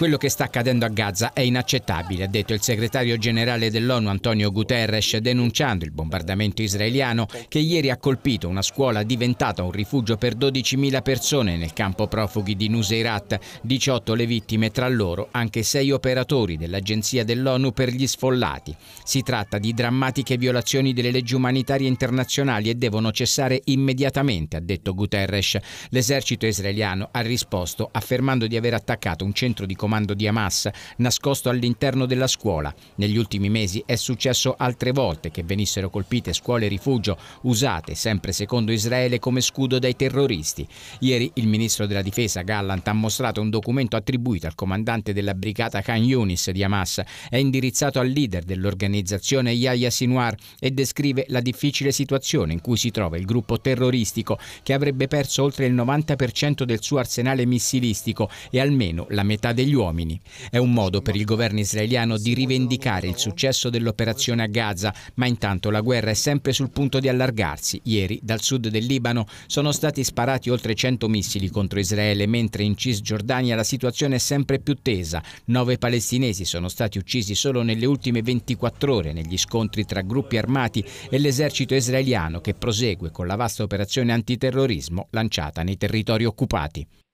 Quello che sta accadendo a Gaza è inaccettabile, ha detto il segretario generale dell'ONU Antonio Guterres, denunciando il bombardamento israeliano che ieri ha colpito una scuola diventata un rifugio per 12.000 persone nel campo profughi di Nuseirat, 18 le vittime, tra loro anche sei operatori dell'Agenzia dell'ONU per gli sfollati. Si tratta di drammatiche violazioni delle leggi umanitarie internazionali e devono cessare immediatamente, ha detto Guterres. L'esercito israeliano ha risposto affermando di aver attaccato un centro di comando comando di Hamas, nascosto all'interno della scuola. Negli ultimi mesi è successo altre volte che venissero colpite scuole rifugio usate, sempre secondo Israele, come scudo dai terroristi. Ieri il ministro della difesa Gallant ha mostrato un documento attribuito al comandante della brigata Khan Yunis di Hamas. È indirizzato al leader dell'organizzazione Yahya Sinwar e descrive la difficile situazione in cui si trova il gruppo terroristico che avrebbe perso oltre il 90% del suo arsenale missilistico e almeno la metà degli uomini uomini. È un modo per il governo israeliano di rivendicare il successo dell'operazione a Gaza, ma intanto la guerra è sempre sul punto di allargarsi. Ieri, dal sud del Libano, sono stati sparati oltre 100 missili contro Israele, mentre in Cisgiordania la situazione è sempre più tesa. Nove palestinesi sono stati uccisi solo nelle ultime 24 ore negli scontri tra gruppi armati e l'esercito israeliano che prosegue con la vasta operazione antiterrorismo lanciata nei territori occupati.